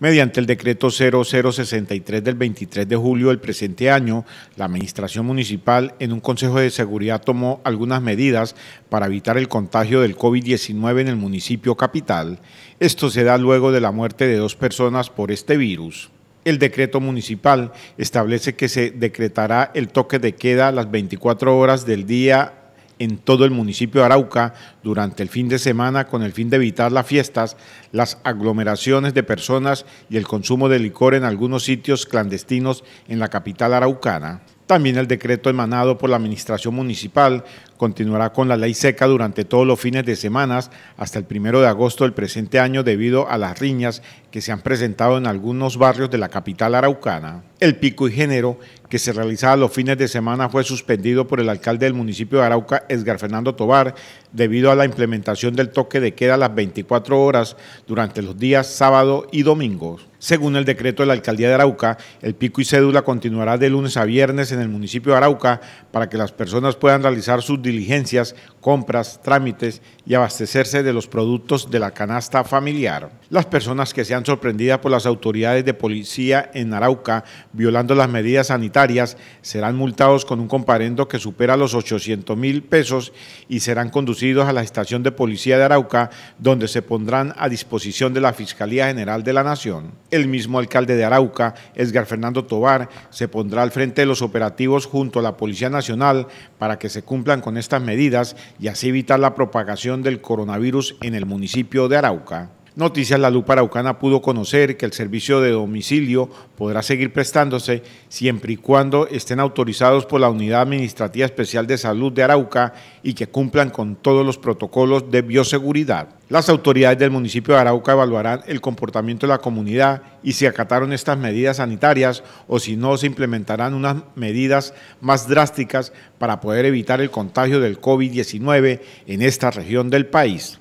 Mediante el decreto 0063 del 23 de julio del presente año, la Administración Municipal en un Consejo de Seguridad tomó algunas medidas para evitar el contagio del COVID-19 en el municipio capital. Esto se da luego de la muerte de dos personas por este virus. El decreto municipal establece que se decretará el toque de queda las 24 horas del día en todo el municipio de Arauca durante el fin de semana con el fin de evitar las fiestas, las aglomeraciones de personas y el consumo de licor en algunos sitios clandestinos en la capital araucana. También el decreto emanado por la Administración Municipal continuará con la ley seca durante todos los fines de semana hasta el primero de agosto del presente año debido a las riñas que se han presentado en algunos barrios de la capital araucana. El pico y género que se realizaba los fines de semana fue suspendido por el alcalde del municipio de Arauca, Edgar Fernando Tobar, debido a la implementación del toque de queda a las 24 horas durante los días sábado y domingo. Según el decreto de la alcaldía de Arauca, el pico y cédula continuará de lunes a viernes en el municipio de Arauca para que las personas puedan realizar sus diligencias, compras, trámites y abastecerse de los productos de la canasta familiar. Las personas que sean sorprendidas por las autoridades de policía en Arauca violando las medidas sanitarias serán multados con un comparendo que supera los 800 mil pesos y serán conducidos a la estación de policía de Arauca, donde se pondrán a disposición de la Fiscalía General de la Nación. El mismo alcalde de Arauca, Edgar Fernando Tobar, se pondrá al frente de los operativos junto a la Policía Nacional para que se cumplan con estas medidas y así evitar la propagación del coronavirus en el municipio de Arauca. Noticias La Lupa Araucana pudo conocer que el servicio de domicilio podrá seguir prestándose siempre y cuando estén autorizados por la Unidad Administrativa Especial de Salud de Arauca y que cumplan con todos los protocolos de bioseguridad. Las autoridades del municipio de Arauca evaluarán el comportamiento de la comunidad y si acataron estas medidas sanitarias o si no se implementarán unas medidas más drásticas para poder evitar el contagio del COVID-19 en esta región del país.